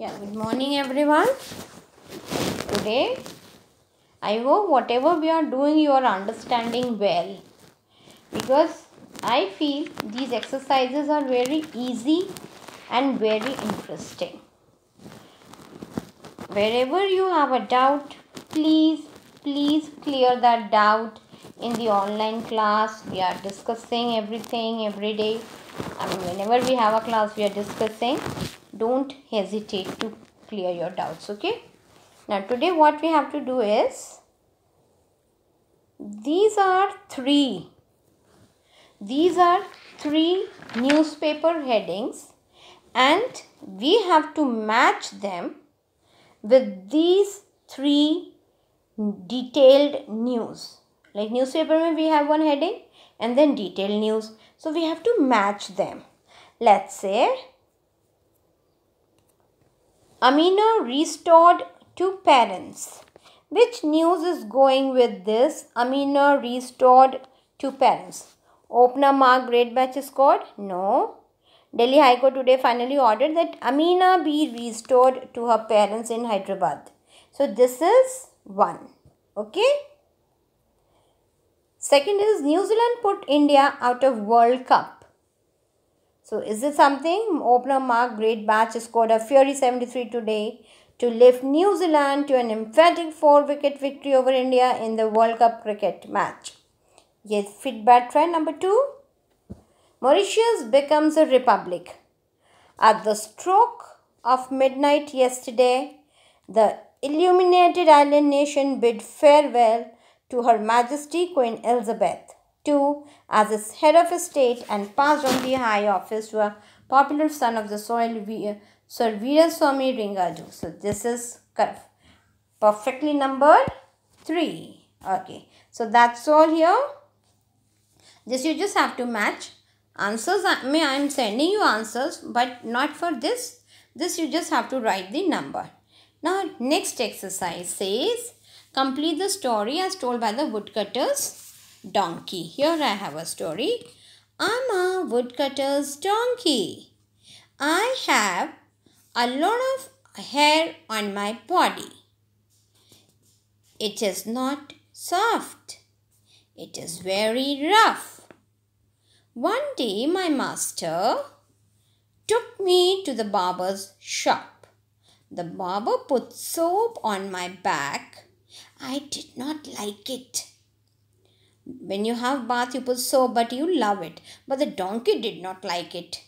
yeah good morning everyone today i hope whatever we are doing you are understanding well because i feel these exercises are very easy and very interesting wherever you have a doubt please please clear that doubt in the online class we are discussing everything every day I mean, whenever we have a class we are discussing don't hesitate to clear your doubts okay now today what we have to do is these are three these are three newspaper headings and we have to match them with these three detailed news like newspaper we have one heading and then detailed news so we have to match them let's say Amina restored to parents. Which news is going with this? Amina restored to parents. Opener mark grade batch is scored? No. Delhi High Court today finally ordered that Amina be restored to her parents in Hyderabad. So this is one. Okay. Second is New Zealand put India out of World Cup. So is it something? Opener Mark Great Batch scored a fiery 73 today to lift New Zealand to an emphatic 4-wicket victory over India in the World Cup cricket match. Yes, fit bad trend number 2. Mauritius becomes a republic. At the stroke of midnight yesterday, the illuminated island nation bid farewell to Her Majesty Queen Elizabeth. Two, as his head of state and passed on the high office to a popular son of the soil, Sir Viraswamy Ringaju. So this is perfectly numbered 3. Okay, so that's all here. This you just have to match. Answers, I may I am sending you answers but not for this. This you just have to write the number. Now next exercise says, complete the story as told by the woodcutters donkey. Here I have a story. I'm a woodcutter's donkey. I have a lot of hair on my body. It is not soft. It is very rough. One day my master took me to the barber's shop. The barber put soap on my back. I did not like it. When you have bath, you put soap, but you love it. But the donkey did not like it.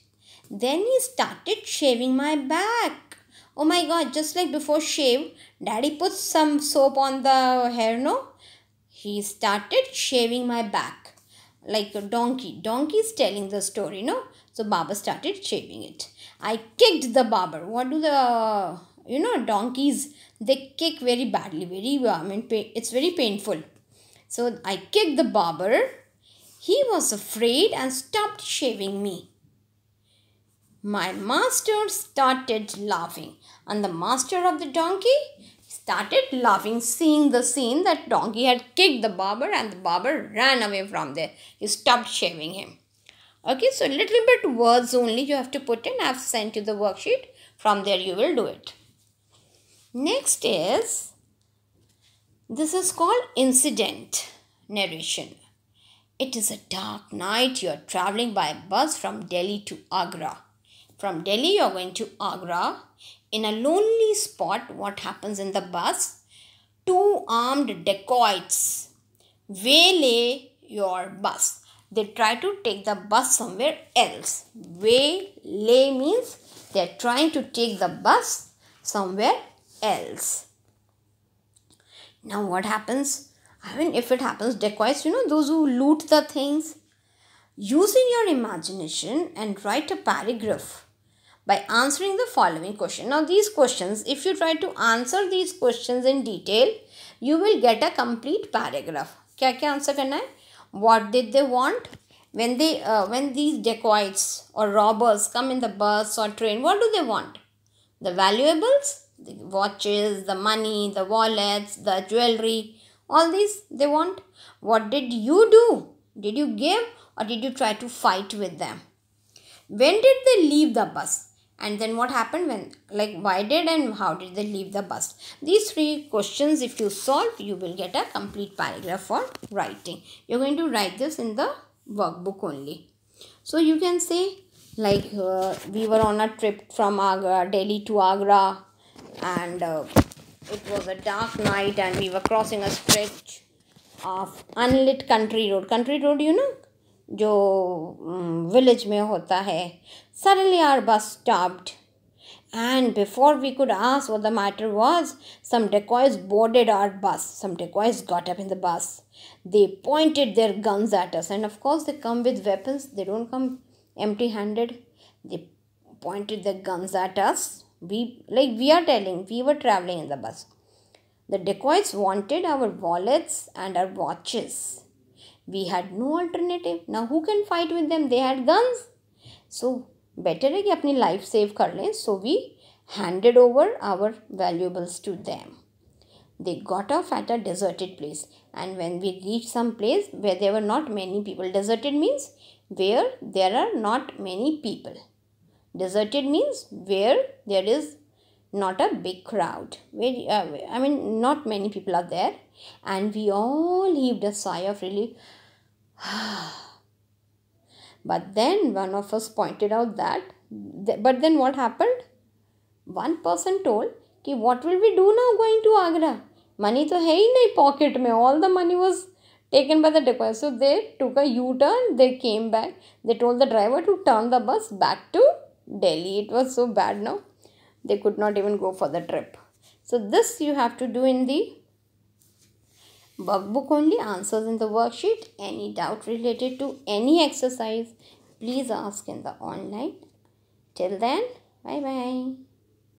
Then he started shaving my back. Oh my god, just like before shave, daddy puts some soap on the hair, no? He started shaving my back. Like a donkey. Donkey is telling the story, no? So barber started shaving it. I kicked the barber. What do the, you know, donkeys, they kick very badly. Very, I mean, it's very painful. So I kicked the barber. He was afraid and stopped shaving me. My master started laughing, and the master of the donkey started laughing, seeing the scene that donkey had kicked the barber, and the barber ran away from there. He stopped shaving him. Okay, so little bit words only you have to put in. I've sent you the worksheet. From there, you will do it. Next is this is called incident narration. It is a dark night. You are traveling by bus from Delhi to Agra. From Delhi, you are going to Agra. In a lonely spot, what happens in the bus? Two armed dacoits waylay your bus. They try to take the bus somewhere else. Waylay means they are trying to take the bus somewhere else. Now what happens? I mean, if it happens, decoys. you know, those who loot the things. Using your imagination and write a paragraph by answering the following question. Now, these questions, if you try to answer these questions in detail, you will get a complete paragraph. क्या क्या answer करना है What did they want? When they uh, when these decoys or robbers come in the bus or train, what do they want? The valuables the watches, the money, the wallets, the jewelry, all these they want. What did you do? Did you give or did you try to fight with them? When did they leave the bus? And then what happened when, like, why did and how did they leave the bus? These three questions, if you solve, you will get a complete paragraph for writing. You're going to write this in the workbook only. So you can say, like, uh, we were on a trip from Agra, Delhi to Agra and uh, it was a dark night and we were crossing a stretch of unlit country road country road you know जो mm, village में hota hai. Suddenly our bus stopped, and before we could ask what the matter was, some decoys boarded our bus. Some decoys got up in the bus. They pointed their guns at us. And of course, they come with weapons. They don't come empty handed. They pointed their guns at us. We like we are telling we were traveling in the bus. The decoys wanted our wallets and our watches. We had no alternative. Now who can fight with them? They had guns. So better है कि अपनी life save कर So we handed over our valuables to them. they got off at a deserted place and when we reached some place where there were not many people deserted means where there are not many people Deserted means where there is not a big crowd. Where, uh, I mean, not many people are there. And we all heaved a sigh of relief. but then one of us pointed out that, but then what happened? One person told, "Ki what will we do now going to Agra? Money to hai nahi pocket में. All the money was taken by the driver. So they took a U-turn. They came back. They told the driver to turn the bus back to Delhi. It was so bad now. They could not even go for the trip. So this you have to do in the workbook only. Answers in the worksheet. Any doubt related to any exercise, please ask in the online. Till then, bye-bye.